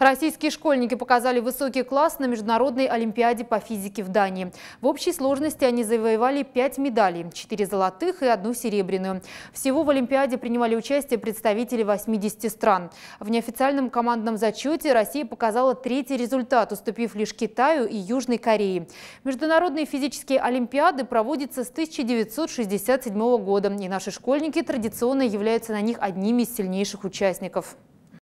Российские школьники показали высокий класс на Международной Олимпиаде по физике в Дании. В общей сложности они завоевали 5 медалей, 4 золотых и одну серебряную. Всего в Олимпиаде принимали участие представители 80 стран. В неофициальном командном зачете Россия показала третий результат, уступив лишь Китаю и Южной Корее. Международные физические олимпиады проводятся с 1967 года, и наши школьники традиционно являются на них одними из сильнейших участников.